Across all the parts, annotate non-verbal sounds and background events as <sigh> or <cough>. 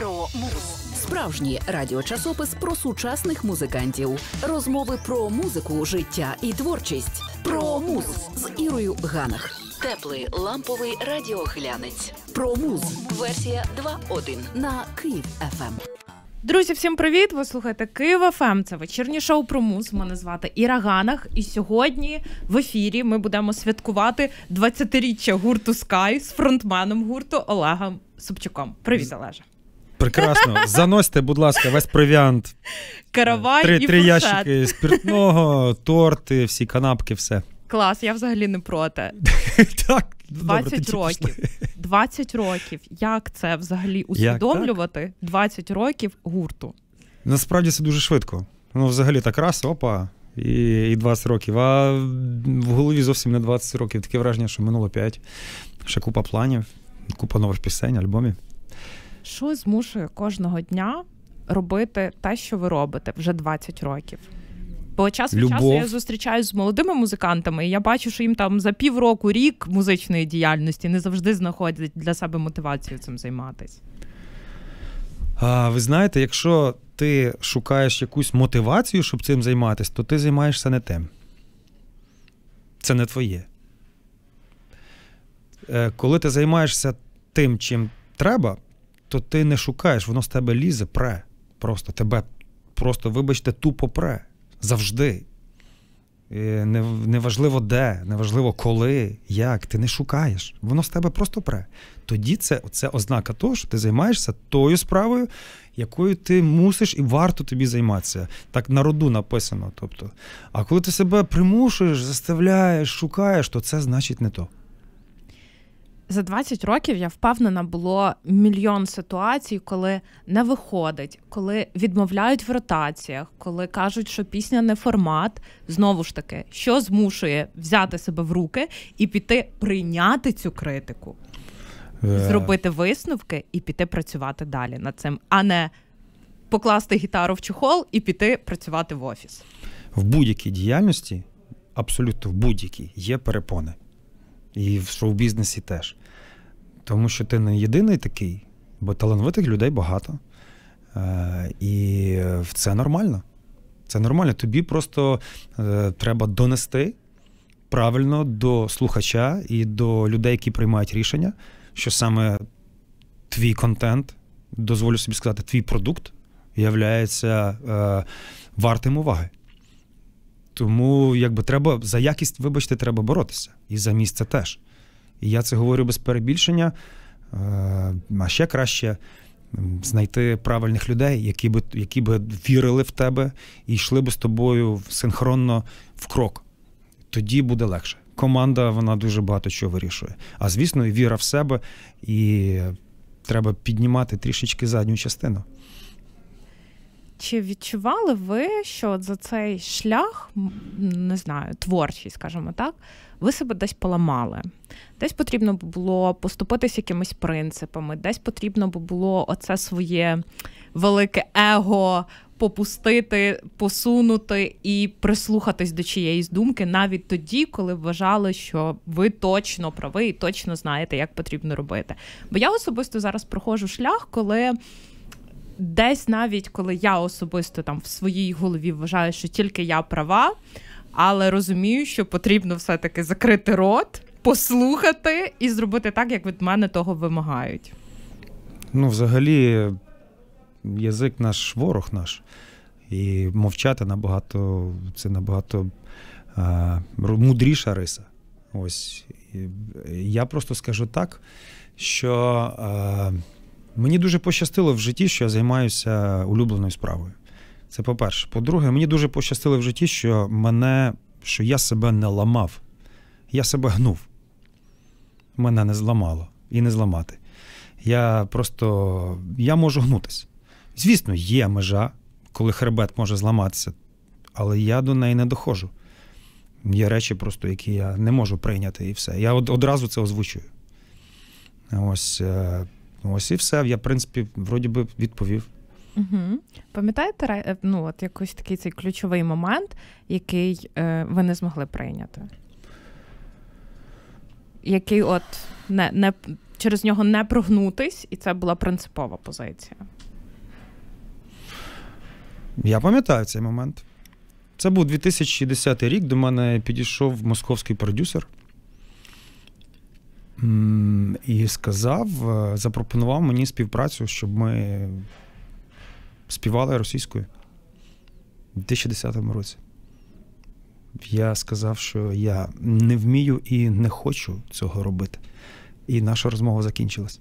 про муз. Справжній радіочасопис про сучасних музикантів, розмови про музику, життя і творчість. Про муз з Ірою Ганах. Теплий ламповий радіоглянець. Про муз. Версія 2.1 на Київ ФМ. Ем. Друзі, всім привіт! Ви слухаєте Києва ФМ. Ем. Це вечірнє шоу про муз. Мене звати Іра Ганах. І сьогодні в ефірі ми будемо святкувати 20-річчя гурту Скай з фронтменом гурту Олегом Собчуком. Привіт, Олеже! Прекрасно. Заносьте, будь ласка, весь провіант. Каравай три, і Три ящики спиртного, торти, всі канапки, все. Клас, я взагалі не проти. <laughs> Так. 20 Добре, років. 20 років. Як це взагалі усвідомлювати? 20 років гурту. Насправді це дуже швидко. Ну, взагалі так раз, опа, і і 20 років. А в голові зовсім не 20 років. Таке враження, що минуло 5. Ще купа планів, купа нових пісень, альбомів. Що змушує кожного дня робити те, що ви робите вже 20 років? Бо час від часу я зустрічаюся з молодими музикантами, і я бачу, що їм там за півроку рік музичної діяльності не завжди знаходять для себе мотивацію цим займатися. Ви знаєте, якщо ти шукаєш якусь мотивацію, щоб цим займатися, то ти займаєшся не тим. Це не твоє. Е, коли ти займаєшся тим, чим треба, то ти не шукаєш, воно з тебе лізе, пре. Просто тебе просто, вибачте, тупо пре. Завжди. Неважливо не де, неважливо коли, як, ти не шукаєш. Воно з тебе просто пре. Тоді це це ознака того, що ти займаєшся тою справою, якою ти мусиш і варто тобі займатися. Так на роду написано. Тобто, а коли ти себе примушуєш, заставляєш, шукаєш, то це значить не то за 20 років я впевнена було мільйон ситуацій, коли не виходить, коли відмовляють в ротаціях, коли кажуть, що пісня не формат. Знову ж таки, що змушує взяти себе в руки і піти прийняти цю критику, е. зробити висновки і піти працювати далі над цим, а не покласти гітару в чохол і піти працювати в офіс в будь-якій діяльності. Абсолютно в будь-якій є перепони. І в шоу-бізнесі теж тому що ти не єдиний такий, бо талановитих людей багато. Е, і це нормально. Це нормально. Тобі просто е, треба донести правильно до слухача і до людей, які приймають рішення, що саме твій контент, дозволю собі сказати, твій продукт є е, вартим уваги. Тому якби треба за якість, вибачте, треба боротися. І за місце теж. І я це говорю без перебільшення. Е, а ще краще знайти правильних людей, які би які би вірили в тебе і йшли би з тобою синхронно в крок. Тоді буде легше. Команда вона дуже багато чого вирішує. А звісно, і віра в себе, і треба піднімати трішечки задню частину. Чи відчували ви, що за цей шлях, не знаю, творчий, скажімо так, ви себе десь поламали. Десь потрібно було поступитись якимись принципами, десь потрібно було оце своє велике его попустити, посунути і прислухатись до чиєїсь думки навіть тоді, коли вважали, що ви точно прави і точно знаєте, як потрібно робити. Бо я особисто зараз проходжу шлях, коли. Десь навіть коли я особисто там в своїй голові вважаю, що тільки я права, але розумію, що потрібно все-таки закрити рот, послухати і зробити так, як від мене того вимагають. Ну, взагалі, язик наш ворог наш, і мовчати набагато це набагато а, мудріша риса. Ось я просто скажу так, що а, мені дуже пощастило в житті, що я займаюся улюбленою справою. Це по-перше. По-друге, мені дуже пощастило в житті, що мене, що я себе не ламав. Я себе гнув. Мене не зламало і не зламати. Я просто я можу гнутися. Звісно, є межа, коли хребет може зламатися, але я до неї не доходжу. Є речі, просто які я не можу прийняти, і все. Я одразу це озвучую. Ось е, ось і все. Я, в принципі, вроді би відповів. Угу. Пам'ятаєте, е, ну от якийсь такий цей ключовий момент, який е, ви не змогли прийняти? Який от не, не через нього не прогнутись, і це була принципова позиція? Я пам'ятаю цей момент. Це був 2010 рік. До мене підійшов московський продюсер. І сказав, е, запропонував мені співпрацю, щоб ми співали російською у 2010 році. Я сказав, що я не вмію і не хочу цього робити. І наша розмова закінчилась.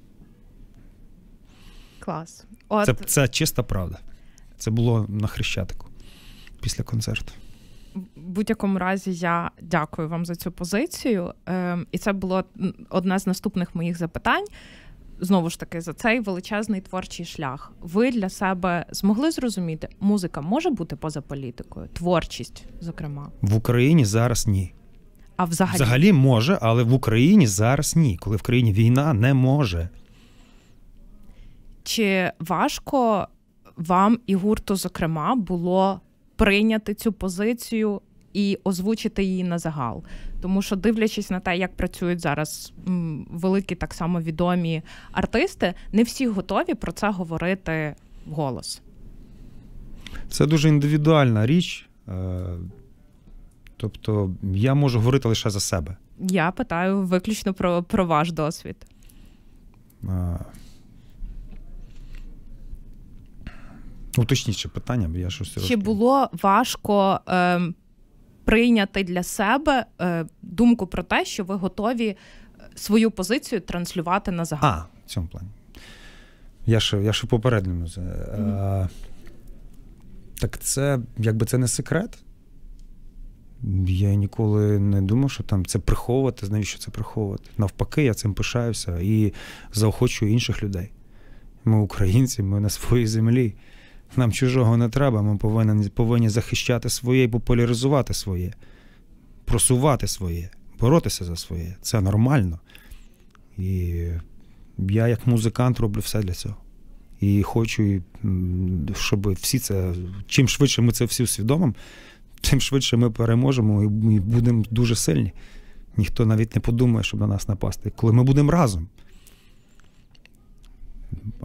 Клас. От... Це, це чиста правда. Це було на Хрещатику після концерту. В будь-якому разі я дякую вам за цю позицію. Ем, і це було одне з наступних моїх запитань знову ж таки за цей величезний творчий шлях. Ви для себе змогли зрозуміти, музика може бути поза політикою? Творчість, зокрема, в Україні зараз ні. А взагалі взагалі може, але в Україні зараз ні. Коли в країні війна не може. Чи важко вам і гурту, зокрема, було прийняти цю позицію і озвучити її на загал. Тому що, дивлячись на те, як працюють зараз великі, так само відомі артисти, не всі готові про це говорити вголос. Це дуже індивідуальна річ. Е, тобто я можу говорити лише за себе. Я питаю виключно про про ваш досвід. Е, Уточніше питання, бо я щось. Чи розумію. було важко е, прийняти для себе е, думку про те, що ви готові е, свою позицію транслювати на загал. А, в цьому плані. Я ще я ще попередньому. mm Так це якби це не секрет. Я ніколи не думав, що там це приховувати, навіщо це приховувати. Навпаки, я цим пишаюся і заохочую інших людей. Ми українці, ми на своїй землі. Нам чужого не треба, ми повинні, повинні захищати своє і популяризувати своє, просувати своє, боротися за своє. Це нормально. І я, як музикант, роблю все для цього. І хочу, щоб всі це. Чим швидше ми це всі усвідомимо, тим швидше ми переможемо і будемо дуже сильні. Ніхто навіть не подумає, щоб на нас напасти. Коли ми будемо разом.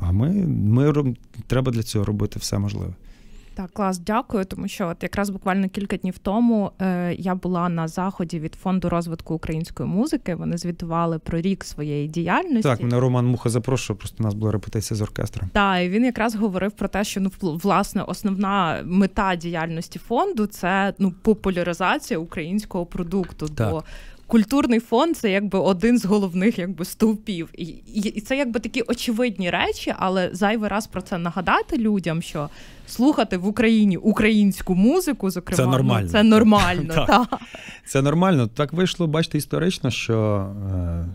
А ми ми треба для цього робити все можливе. Так, клас, дякую, тому що от якраз буквально кілька днів тому е, я була на заході від фонду розвитку української музики. Вони звітували про рік своєї діяльності. Так, мене Роман Муха запрошує, просто у нас була репетиція з оркестром. Так, і він якраз говорив про те, що ну власне основна мета діяльності фонду це ну популяризація українського продукту. Так. Бо культурний фон це якби один з головних якби стовпів. І, і це якби такі очевидні речі, але зайвий раз про це нагадати людям, що слухати в Україні українську музику, зокрема, це ну, нормально. Це нормально. <laughs> так. Та. Це нормально. Так вийшло, бачите, історично, що е,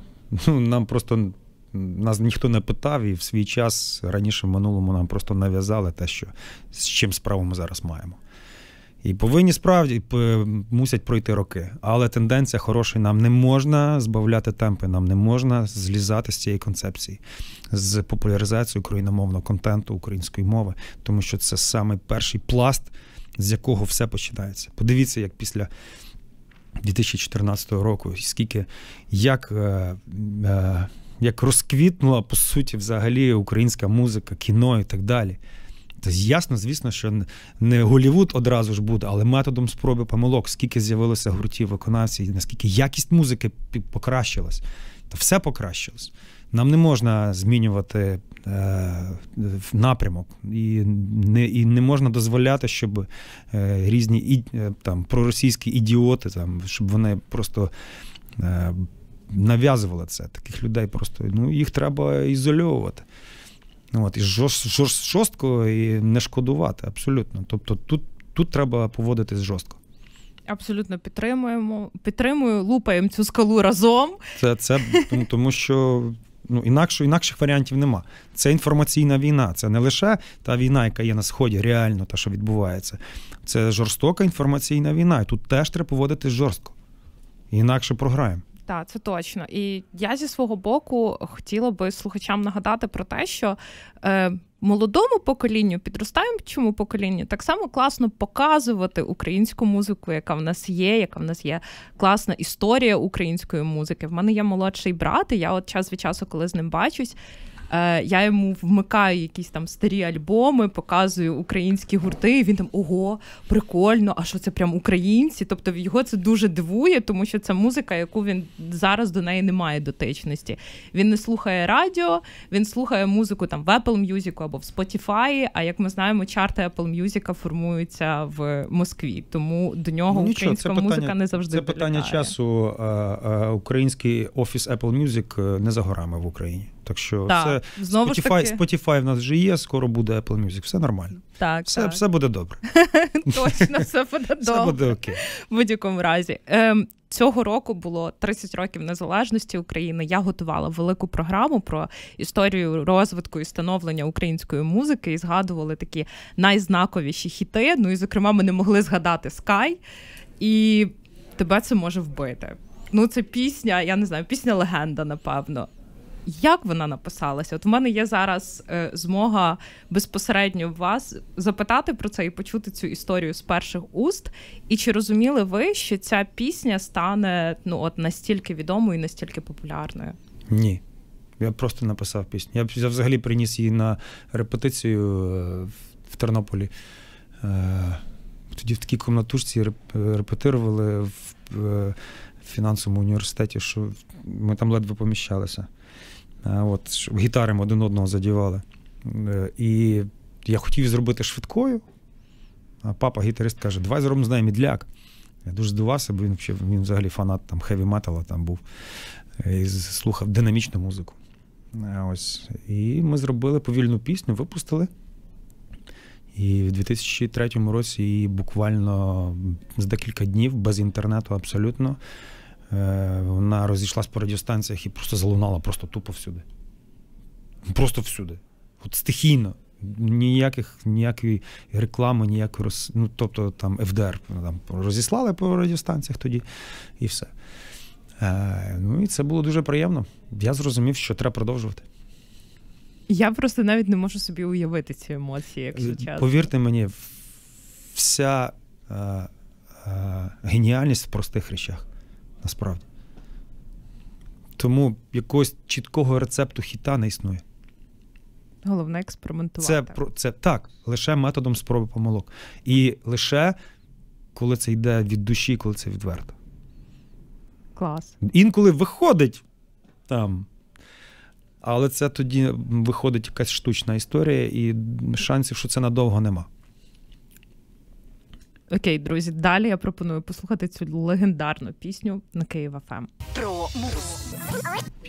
ну, нам просто. Нас ніхто не питав, і в свій час раніше в минулому нам просто нав'язали те, що з чим справу ми зараз маємо. І повинні справді мусять пройти роки. Але тенденція хороша. Нам не можна збавляти темпи, нам не можна злізати з цієї концепції, з популяризацією україномовного контенту української мови, тому що це саме перший пласт, з якого все починається. Подивіться, як після 2014 року, скільки як. Е, е, як розквітнула по суті, взагалі, українська музика, кіно і так далі. Та ясно, звісно, що не Голівуд одразу ж буде, але методом спроби помилок, скільки з'явилося гуртів виконавців, наскільки якість музики покращилась, та все покращилось. Нам не можна змінювати е, напрямок, і не і не можна дозволяти, щоб е, різні і, е, там проросійські ідіоти, там щоб вони просто. Е, Нав'язували це таких людей просто ну їх треба ізольовувати. Ну От, І жорст, жорст, жорстко і не шкодувати абсолютно. Тобто тут тут треба поводитись жорстко. Абсолютно підтримуємо, підтримую, лупаємо цю скалу разом. Це це тому, що ну інакше інакших варіантів нема. Це інформаційна війна, це не лише та війна, яка є на сході, реально та, що відбувається. Це жорстока інформаційна війна. І тут теж треба поводитись жорстко. Інакше програємо. Так, це точно. І я зі свого боку хотіла би слухачам нагадати про те, що е, молодому поколінню, підростаючому поколінню, так само класно показувати українську музику, яка в нас є, яка в нас є класна історія української музики. В мене є молодший брат, і я от час від часу, коли з ним бачусь, Е, я йому вмикаю якісь там старі альбоми, показую українські гурти. і Він там ого, прикольно! А що це прям українці? Тобто його це дуже дивує, тому що це музика, яку він зараз до неї не має дотичності. Він не слухає радіо, він слухає музику там в Apple Music або в Spotify, А як ми знаємо, чарти Apple Music формуються в Москві, тому до нього ну, нічого, українська це музика питання, не завжди це питання долітає. часу. Український офіс Apple Music е, не за горами в Україні. Так що так, це знову Spotify, ж таки... Spotify в нас вже є, скоро буде Apple Music, все нормально. Так, Все так. все буде добре. <laughs> Точно, все буде <laughs> добре. Все буде окей. В будь-якому разі. Ем, Цього року було 30 років незалежності України. Я готувала велику програму про історію розвитку і становлення української музики і згадували такі найзнаковіші хіти. Ну і зокрема, ми не могли згадати Скай, і тебе це може вбити. Ну, це пісня, я не знаю, пісня легенда, напевно як вона написалася? От в мене є зараз е, змога безпосередньо вас запитати про це і почути цю історію з перших уст. І чи розуміли ви, що ця пісня стане ну от настільки відомою і настільки популярною? Ні. Я просто написав пісню. Я я взагалі приніс її на репетицію е, в Тернополі. Е, тоді в такій комнатушці репетирували в фінансовому університеті, що ми там ледве поміщалися. От, Гітари один одного задівали. Е, і я хотів зробити швидкою. А папа гітарист каже: давай зробимо з нею мідляк. Я дуже здивався, бо він він взагалі фанат там хеві метала там був е, і слухав динамічну музику. Е, ось. І ми зробили повільну пісню, випустили. І в 2003 році буквально за декілька днів без інтернету абсолютно. Е, вона розійшлась по радіостанціях і просто залунала просто тупо всюди. Просто всюди. От стихійно. Ніяких ніякої реклами, ніякої роз... ну, тобто там ФДР там розіслали по радіостанціях тоді і все. Е, Ну і це було дуже приємно. Я зрозумів, що треба продовжувати. Я просто навіть не можу собі уявити ці емоції, якщо е, чесно. Повірте мені, вся е, е, геніальність в простих речах насправді. Тому якогось чіткого рецепту хіта не існує. Головне експериментувати. Це це так, лише методом спроби помилок. І лише коли це йде від душі, коли це відверто. Клас. Інколи виходить там. Але це тоді виходить якась штучна історія, і шансів, що це надовго нема. Окей, друзі, далі я пропоную послухати цю легендарну пісню на Києва ФМ. Ем. Про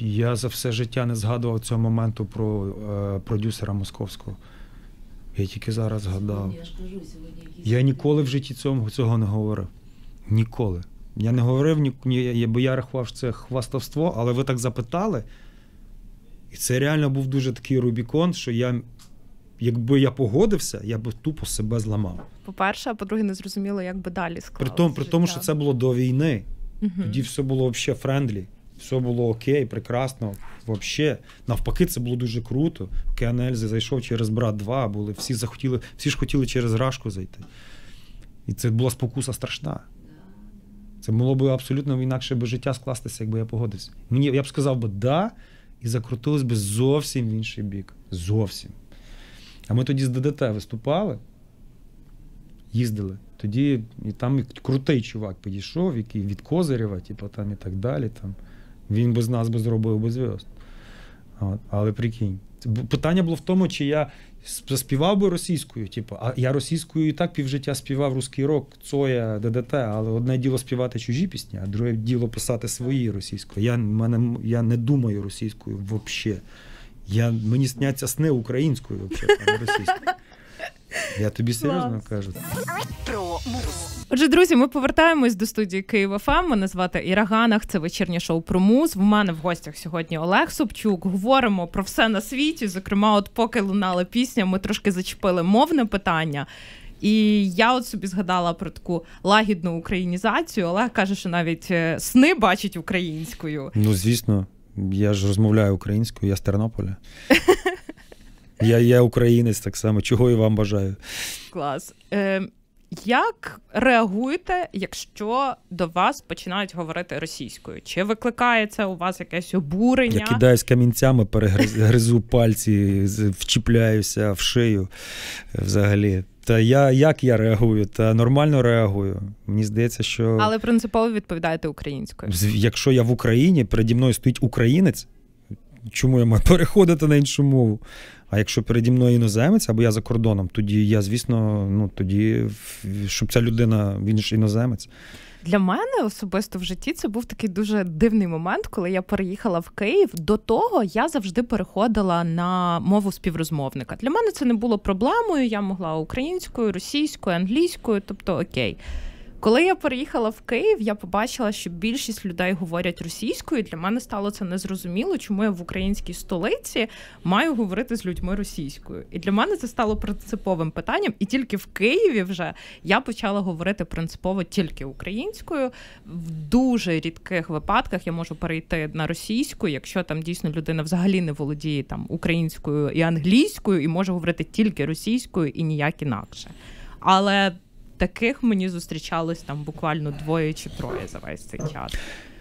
Я за все життя не згадував цього моменту про е, продюсера московського. Я тільки зараз згадав. Я ніколи в житті цього, цього не говорив. Ніколи. Я не говорив, ні ні. бо я рахував, що це хвастовство, але ви так запитали. І це реально був дуже такий Рубікон, що я якби я погодився, я би тупо себе зламав. По-перше, а по-друге, не зрозуміло, як би далі склалося. При тому, при тому, що це було до війни. Угу. Тоді все було взагалі френдлі, все було окей, прекрасно. Вообще, навпаки, це було дуже круто. Океан Ельзи зайшов через брат 2 були всі захотіли, всі ж хотіли через рашку зайти. І це була спокуса страшна. Це було б абсолютно інакше би життя скластися, якби я погодився. Мені я б сказав би да, і закрутилось би зовсім в інший бік. Зовсім. А ми тоді з ДДТ виступали, їздили. Тоді і там крутий чувак підійшов, який від Козирєва, типу, там і так далі. Там. Він без нас би зробив би зв'язок. Але прикинь. Питання було в тому, чи я співав би російською. Типу, а я російською і так півжиття співав русський рок, Цоя, ДДТ, але одне діло співати чужі пісні, а друге діло писати свої російською. Я мене, я не думаю російською взагалі. Я, Мені сняться сни українською, взагалі, російською. Я тобі серйозно кажу. Отже, друзі, ми повертаємось до студії Києва ФМ. Мене звати Іра Ганах, Це вечірнє шоу про муз. В мене в гостях сьогодні Олег Собчук. Говоримо про все на світі. Зокрема, от поки лунала пісня, ми трошки зачепили мовне питання. І я от собі згадала про таку лагідну українізацію. Олег каже, що навіть е, сни бачить українською. Ну, звісно. Я ж розмовляю українською, я з Тернополя. <laughs> Я є українець так само, чого і вам бажаю. Клас. Е, як реагуєте, якщо до вас починають говорити російською? Чи викликається у вас якесь обурення? Я кидаюсь камінцями, перегризу пальці, вчіпляюся в шию е, взагалі. Та я як я реагую, та нормально реагую. Мені здається, що. Але принципово відповідаєте українською. Якщо я в Україні, переді мною стоїть українець, чому я маю переходити на іншу мову? А якщо переді мною іноземець або я за кордоном, тоді я, звісно, ну тоді щоб ця людина він ж іноземець. Для мене особисто в житті це був такий дуже дивний момент, коли я переїхала в Київ. До того я завжди переходила на мову співрозмовника. Для мене це не було проблемою. Я могла українською, російською, англійською, тобто окей. Коли я переїхала в Київ, я побачила, що більшість людей говорять російською. Для мене стало це незрозуміло, чому я в українській столиці маю говорити з людьми російською. І для мене це стало принциповим питанням. І тільки в Києві вже я почала говорити принципово тільки українською. В дуже рідких випадках я можу перейти на російську, якщо там дійсно людина взагалі не володіє там українською і англійською, і може говорити тільки російською і ніяк інакше. Але таких мені зустрічалось там буквально двоє чи троє за весь цей час.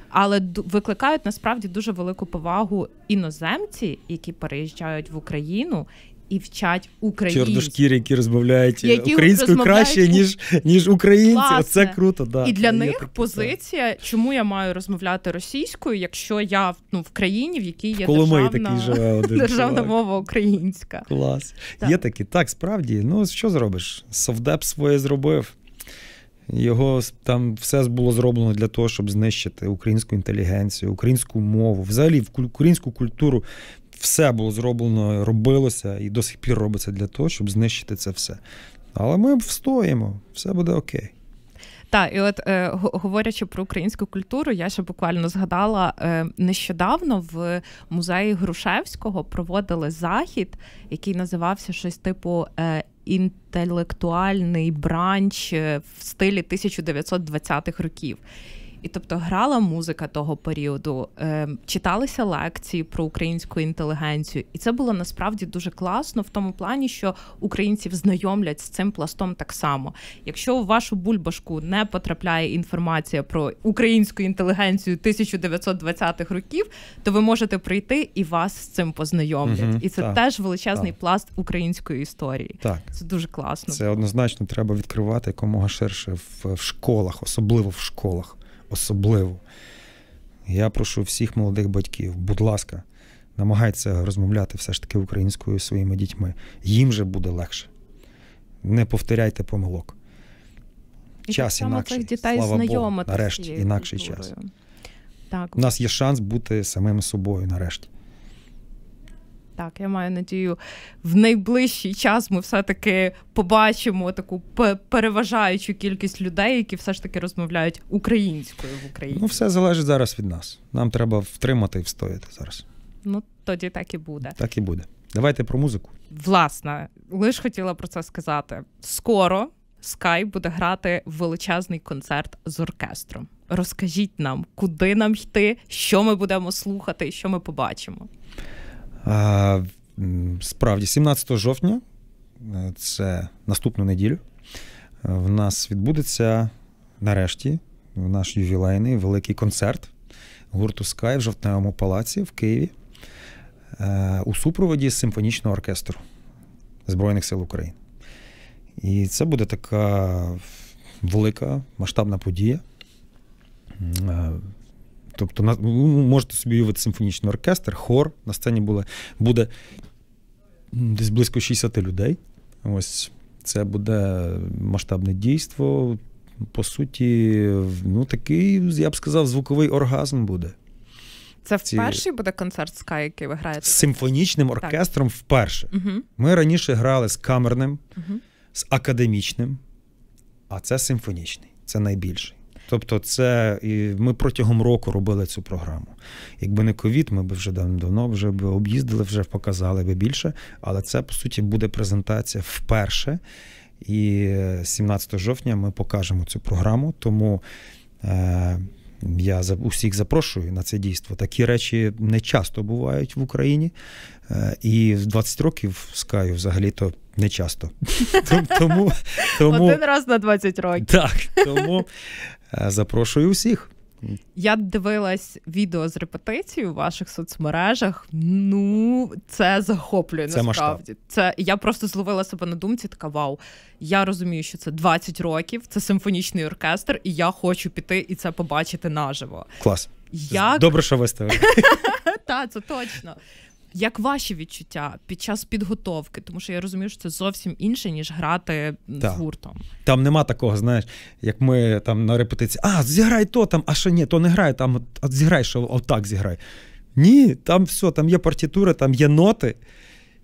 Але викликають насправді дуже велику повагу іноземці, які переїжджають в Україну і вчать українську. Чорношкірі, які розмовляють які українською розмовляють... краще, ну, ніж ніж українці. Оце круто. Да. І для них такі, позиція, так. чому я маю розмовляти російською, якщо я ну, в країні, в якій є в державна, один <laughs> державна мова українська. Клас. Так. Є такі, так, справді. Ну, що зробиш? Совдеп своє зробив. Його там все було зроблено для того, щоб знищити українську інтелігенцію, українську мову, взагалі українську культуру все було зроблено, робилося і до сих пір робиться для того, щоб знищити це все. Але ми встоїмо, все буде окей. Так, і от е, говорячи про українську культуру, я ще буквально згадала е, нещодавно в музеї Грушевського проводили захід, який називався щось типу е, інтелектуальний бранч е, в стилі 1920-х років. І тобто грала музика того періоду, е, читалися лекції про українську інтелігенцію, і це було насправді дуже класно в тому плані, що українців знайомлять з цим пластом так само. Якщо в вашу бульбашку не потрапляє інформація про українську інтелігенцію 1920-х років, то ви можете прийти і вас з цим познайомлять. Угу, і це так, теж величезний так. пласт української історії. Так це дуже класно. Це однозначно треба відкривати якомога ширше в, в школах, особливо в школах особливо. Я прошу всіх молодих батьків, будь ласка, намагайтеся розмовляти все ж таки українською своїми дітьми. Їм же буде легше. Не повторяйте помилок. І час інакший. дітей Слава Богу, нарешті, інакший культурою. час. Так. У нас є шанс бути самим собою нарешті так. Я маю надію, в найближчий час ми все-таки побачимо таку переважаючу кількість людей, які все ж таки розмовляють українською в Україні. Ну, все залежить зараз від нас. Нам треба втримати і встояти зараз. Ну тоді так і буде. Так і буде. Давайте про музику. Власне, лиш хотіла про це сказати. Скоро Скай буде грати величезний концерт з оркестром. Розкажіть нам, куди нам йти, що ми будемо слухати і що ми побачимо. Справді, 17 жовтня, е, це наступну неділю, е, в нас відбудеться нарешті в наш ювілейний великий концерт гурту Скай в жовтневому палаці в Києві е, у супроводі симфонічного оркестру Збройних сил України. І це буде така велика масштабна подія. Тобто, на ну, ну, можете собі уявити симфонічний оркестр, хор на сцені буде, буде десь близько 60 людей. Ось це буде масштабне дійство. По суті, ну такий, я б сказав, звуковий оргазм буде. Це вперше буде концерт Sky, який ви граєте? З симфонічним оркестром так. вперше. Угу. Ми раніше грали з камерним, угу. з академічним, а це симфонічний, це найбільший. Тобто, це і ми протягом року робили цю програму. Якби не ковід, ми б вже давно вже б об'їздили, вже показали би більше. Але це по суті буде презентація вперше. І 17 е, жовтня ми покажемо цю програму. Тому е, я усіх запрошую на це дійство. Такі речі не часто бувають в Україні. Е, і в 20 років скаю взагалі-то не часто. <laughs> Тому, тому, Один раз на 20 років. Так, тому Е, запрошую усіх. Я дивилась відео з репетиції у ваших соцмережах. Ну, це захоплює це насправді. Масштаб. Це я просто зловила себе на думці. Така вау. Я розумію, що це 20 років, це симфонічний оркестр, і я хочу піти і це побачити наживо. Клас. Як... Добре, що виставили. <laughs> Так, це точно. Як ваші відчуття під час підготовки? Тому що я розумію, що це зовсім інше, ніж грати так. з гуртом. Там нема такого, знаєш, як ми там на репетиції, а зіграй то там, а що ні, то не грай, там от, от зіграй, що отак зіграй. Ні, там все, там є партітура, там є ноти.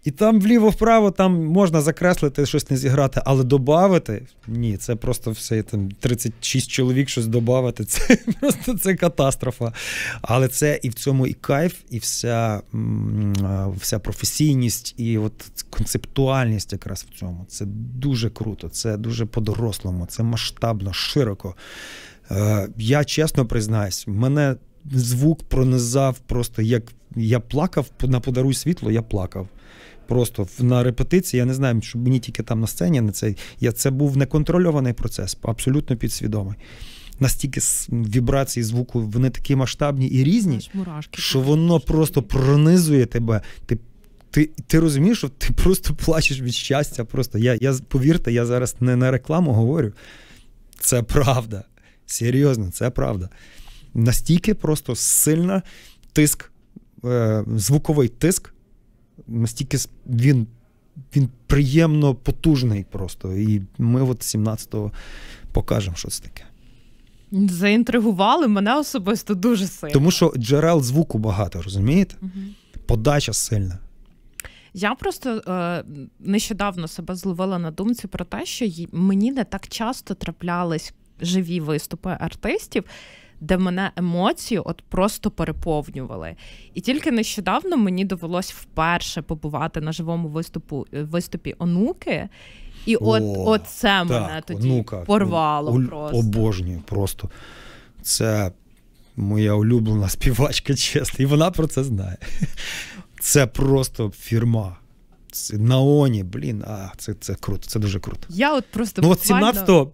І там вліво-вправо там можна закреслити, щось не зіграти, але додати ні, це просто все там 36 чоловік щось додати. <laughs> Це просто це катастрофа. Але це і в цьому і кайф, і вся вся професійність, і от концептуальність якраз в цьому. Це дуже круто, це дуже по-дорослому, це масштабно, широко. Е, я чесно признаюсь, мене звук пронизав просто як я плакав на подаруй світло, я плакав просто на репетиції. Я не знаю, що мені тільки там на сцені на цей. Я це був неконтрольований процес, абсолютно підсвідомий. Настільки вібрації звуку вони такі масштабні і різні, мурашки, що воно просто пронизує тебе. Ти ти, ти розумієш, що ти просто плачеш від щастя. Просто я, я повірте, я зараз не на рекламу говорю. Це правда. Серйозно, це правда. Настільки просто сильна тиск, е, звуковий тиск настільки він він приємно потужний просто. І ми от 17-го покажемо щось таке. Заінтригували мене особисто дуже сильно. Тому що джерел звуку багато, розумієте? Угу. Подача сильна. Я просто е, нещодавно себе зловила на думці про те, що мені не так часто траплялись живі виступи артистів де мене емоції от просто переповнювали. І тільки нещодавно мені довелось вперше побувати на живому виступу е, виступі онуки. І от О, от це так, мене тоді онука, порвало у, просто. Обожнюю просто. Це моя улюблена <laughs> співачка, чесно, і вона про це знає. <laughs> Це просто фірма. Наоні, блін, а це це круто, це дуже круто. Я от просто Ну, буквально... от 17-го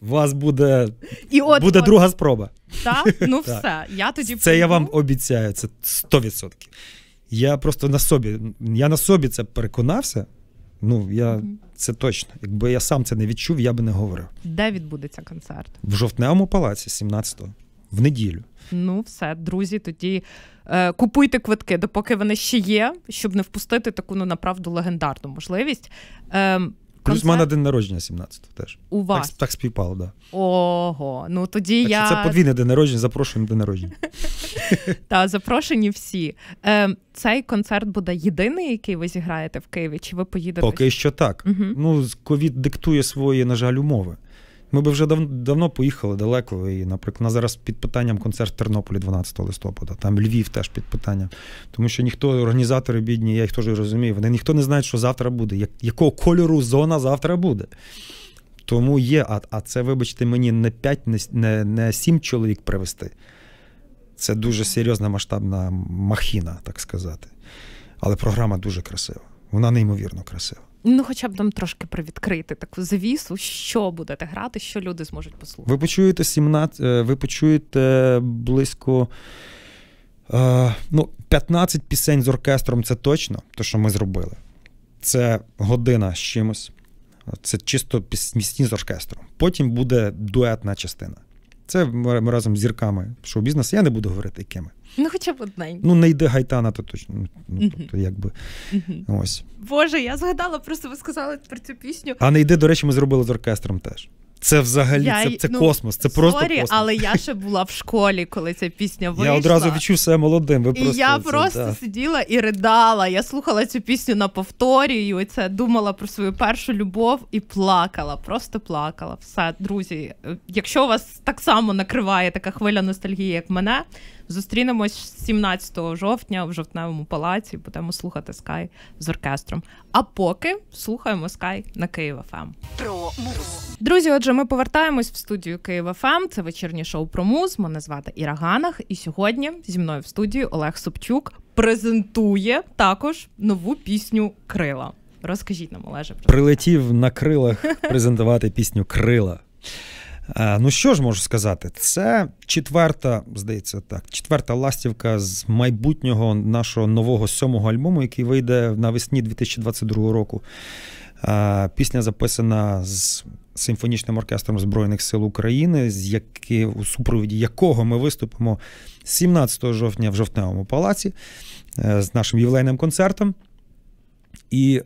у вас буде І от, буде от. друга спроба. Так, ну <laughs> так. все. Я тоді це я вам обіцяю. Це 100%. Я просто на собі, я на собі це переконався. Ну я mm-hmm. це точно. Якби я сам це не відчув, я би не говорив. Де відбудеться концерт? В жовтневому палаці, 17-го, в неділю. Ну, все, друзі, тоді е, купуйте квитки, допоки вони ще є, щоб не впустити таку ну направду легендарну можливість. Е, Плюс в мене день народження 17 теж. У вас? Так, так співпало, да. Ого, ну тоді так я. Що це подвійне день народження, запрошуємо день народження. <laughs> Так, запрошені всі. Е, Цей концерт буде єдиний, який ви зіграєте в Києві, чи ви поїдете? Поки що так. Угу. Ну, ковід диктує свої, на жаль, умови. Ми би вже дав давно поїхали далеко. І, наприклад, у нас зараз під питанням концерт в Тернополі 12 листопада, там Львів теж під питанням. Тому що ніхто, організатори бідні, я їх теж розумію. Вони ніхто не знає, що завтра буде, як, якого кольору зона завтра буде. Тому є, а а це, вибачте, мені не 5, не, не, не 7 чоловік привезти. Це дуже серйозна масштабна махіна, так сказати. Але програма дуже красива. Вона неймовірно красива. Ну, хоча б нам трошки привідкрити таку завісу, що будете грати, що люди зможуть послухати. Ви почуєте 17, е, ви почуєте близько е, ну, 15 пісень з оркестром, це точно те, що ми зробили. Це година з чимось. Це чисто пісні з оркестром. Потім буде дуетна частина. Це ми разом з зірками шоу-бізнесу. Я не буду говорити, якими. Ну, хоча б одненька. Ну, не йде гайтана, то точно. Ну, ну тобто, якби, ось. Боже, я згадала, просто ви сказали про цю пісню. А не йде, до речі, ми зробили з оркестром теж. Це взагалі я, це це ну, космос. Це sorry, просто космос. але я ще була в школі, коли ця пісня вийшла. Я одразу відчув себе молодим. Ви просто, Я це, просто да. сиділа і ридала. Я слухала цю пісню на повторі. і Оце думала про свою першу любов і плакала. Просто плакала. Все, друзі. Е, якщо вас так само накриває така хвиля ностальгії, як мене, зустрінемось 17 жовтня в жовтневому палаці. Будемо слухати скай з оркестром. А поки слухаємо скай на Києва ФМ. Ем. Друзі, отже. Отже, ми повертаємось в студію Києва ФМ. Це вечірнє шоу про муз. Мене звати Іра Ганах. І сьогодні зі мною в студії Олег Собчук презентує також нову пісню Крила. Розкажіть нам, Олеже, про прилетів на крилах презентувати <laughs> пісню Крила. Ну що ж можу сказати, це четверта, здається, так, четверта ластівка з майбутнього нашого нового сьомого альбому, який вийде навесні 2022 року. Е, пісня записана з симфонічним оркестром Збройних сил України, з які, у супроводі якого ми виступимо 17 жовтня в жовтневому палаці е, з нашим ювілейним концертом. І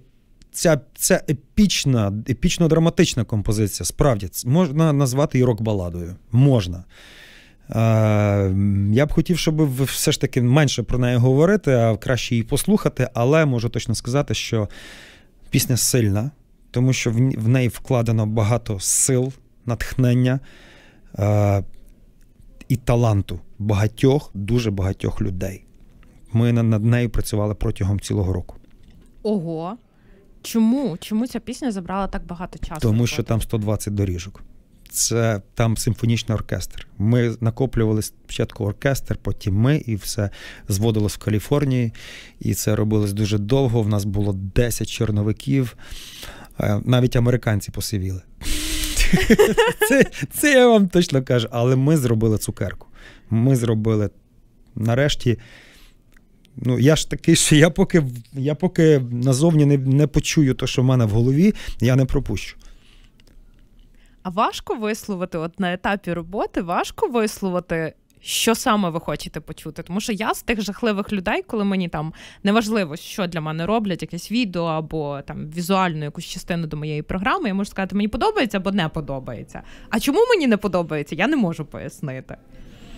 ця ця епічна, епічно-драматична композиція, справді можна назвати її рок-баладою. Можна. Е, я б хотів, щоб ви все ж таки менше про неї говорити, а краще її послухати, але можу точно сказати, що. Пісня сильна, тому що в неї вкладено багато сил, натхнення е, і таланту багатьох, дуже багатьох людей. Ми над нею працювали протягом цілого року. Ого. Чому? Чому ця пісня забрала так багато часу? Тому що там 120 доріжок це там симфонічний оркестр. Ми накоплювали спочатку оркестр, потім ми, і все зводилось в Каліфорнії. І це робилось дуже довго. В нас було 10 чорновиків. Е, навіть американці посивіли. <laughs> Це це я вам точно кажу. Але ми зробили цукерку. Ми зробили нарешті. Ну, я ж такий, що я поки я поки назовні не не почую те, що в мене в голові, я не пропущу. А важко висловити, от на етапі роботи, важко висловити. Що саме ви хочете почути? Тому що я з тих жахливих людей, коли мені там неважливо, що для мене роблять, якесь відео або там візуальну якусь частину до моєї програми, я можу сказати, мені подобається або не подобається. А чому мені не подобається, я не можу пояснити.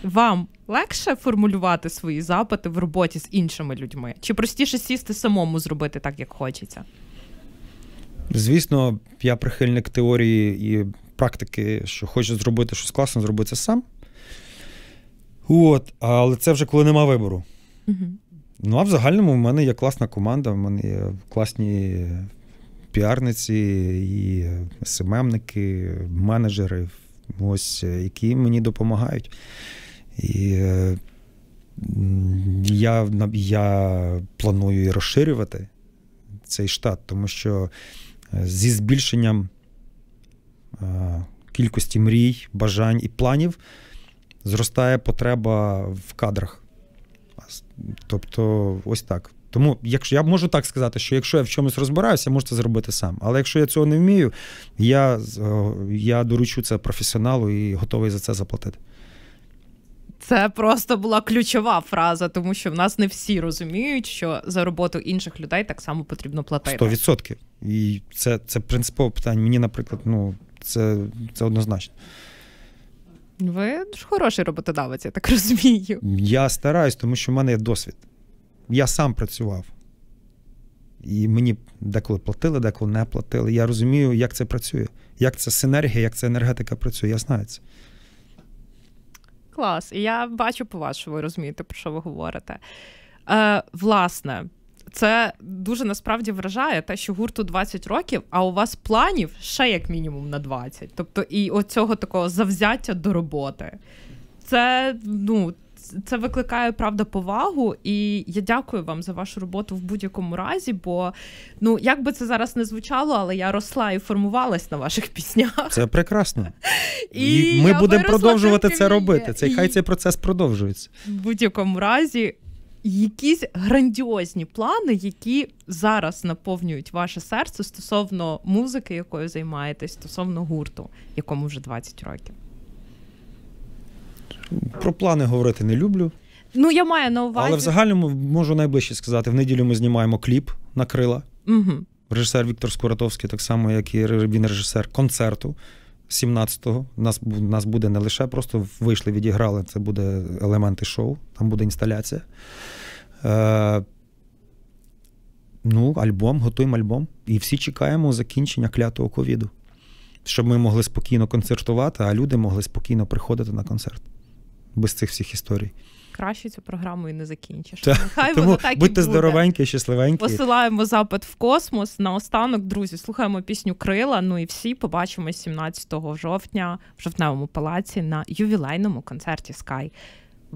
Вам легше формулювати свої запити в роботі з іншими людьми? Чи простіше сісти самому зробити так, як хочеться? Звісно, я прихильник теорії і практики, що хочеш зробити щось класне, зроби це сам. От, Але це вже коли нема вибору. Угу. Ну, а в загальному в мене є класна команда, в мене є класні піарниці, і СММники, менеджери, ось, які мені допомагають. І е, я я планую і розширювати цей штат, тому що е, зі збільшенням Е, кількості мрій, бажань і планів зростає потреба в кадрах. Тобто, ось так. Тому, якщо я можу так сказати, що якщо я в чомусь розбираюся, я можу це зробити сам. Але якщо я цього не вмію, я е, я доручу це професіоналу і готовий за це заплатити. Це просто була ключова фраза, тому що в нас не всі розуміють, що за роботу інших людей так само потрібно платити. Сто відсотків. І це це принципове питання. Мені, наприклад, ну це, це однозначно. Ви ж хороший роботодавець, я так розумію. Я стараюсь, тому що в мене є досвід. Я сам працював. І мені деколи платили, деколи не платили. Я розумію, як це працює, як ця синергія, як ця енергетика працює. Я знаю це. Клас. І я бачу по вас, що ви розумієте, про що ви говорите. Е, Власне, це дуже насправді вражає те, що гурту 20 років, а у вас планів ще як мінімум на 20. Тобто, і оцього такого завзяття до роботи. Це ну. Це викликає правда повагу, і я дякую вам за вашу роботу в будь-якому разі. Бо ну як би це зараз не звучало, але я росла і формувалась на ваших піснях. Це прекрасно, і, і ми будемо продовжувати це робити. Це хай цей процес продовжується в будь-якому разі якісь грандіозні плани, які зараз наповнюють ваше серце стосовно музики, якою займаєтесь, стосовно гурту, якому вже 20 років? Про плани говорити не люблю. Ну, я маю на увазі. Але в загальному можу найближче сказати: в неділю ми знімаємо кліп на крила. Угу. Режисер Віктор Скуратовський, так само, як і він режисер концерту. 17-го нас нас буде не лише просто вийшли, відіграли. Це буде елементи шоу, там буде інсталяція. Е, Ну, альбом, готуємо альбом. І всі чекаємо закінчення клятого ковіду, щоб ми могли спокійно концертувати, а люди могли спокійно приходити на концерт без цих всіх історій краще цю програму і не закінчиш. Та, Нехай тому воно так будьте і буде. здоровенькі, щасливенькі. Посилаємо запит в космос. Наостанок, друзі, слухаємо пісню Крила. Ну і всі побачимось 17 жовтня в жовтневому палаці на ювілейному концерті Sky.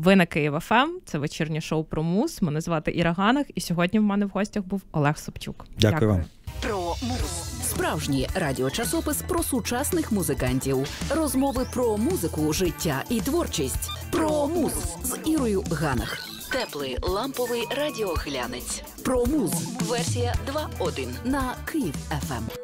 Ви на Київ ФМ, ем, це вечірнє шоу про мус. Мене звати Іра Ганах, і сьогодні в мене в гостях був Олег Собчук. Дякую, Дякую. вам. Про мус. Справжній радіочасопис про сучасних музикантів, розмови про музику, життя і творчість. Про мус з Ірою Ганах. Теплий ламповий радіоглянець. Про мус. Версія 2.1 на Київ ФМ.